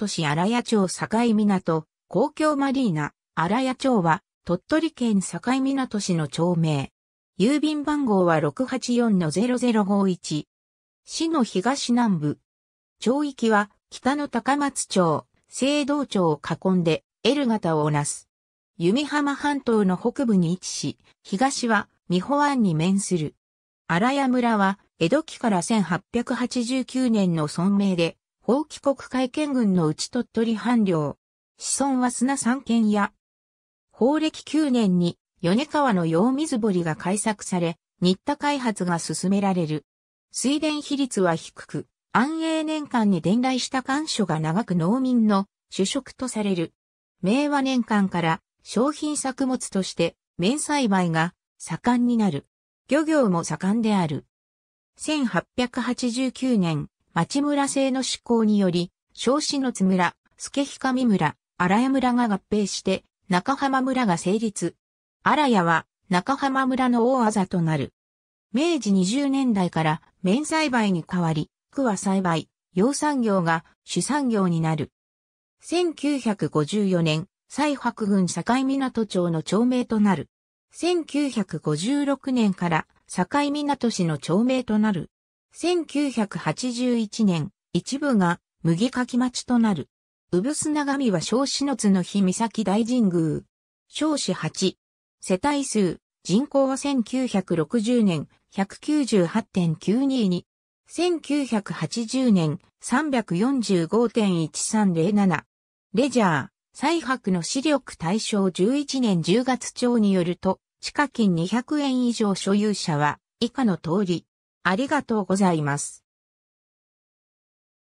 都市荒谷町境港、公共マリーナ、荒谷町は、鳥取県境港市の町名。郵便番号は684-0051。市の東南部。町域は、北の高松町、青道町を囲んで、L 型をなす。弓浜半島の北部に位置し、東は、三保湾に面する。荒谷村は、江戸期から1889年の村名で、法帰国会見軍のうち鳥取藩領、子孫は砂三県や、法暦9年に米川の洋水堀が開削され、新田開発が進められる。水田比率は低く、安永年間に伝来した干渉が長く農民の主食とされる。明和年間から商品作物として綿栽培が盛んになる。漁業も盛んである。1889年、町村制の施行により、小志の津村、助彦見村、荒谷村が合併して、中浜村が成立。荒谷は、中浜村の大あざとなる。明治20年代から、綿栽培に変わり、区は栽培、養産業が主産業になる。1954年、西白郡境港町の町名となる。1956年から境港市の町名となる。1981年、一部が麦かき町となる。うぶながみは少子の津の日岬大神宮。少子8。世帯数、人口は1960年、198.922に。1980年、345.1307。レジャー、最白の視力対象11年10月町によると、地下金200円以上所有者は、以下の通り、ありがとうございます。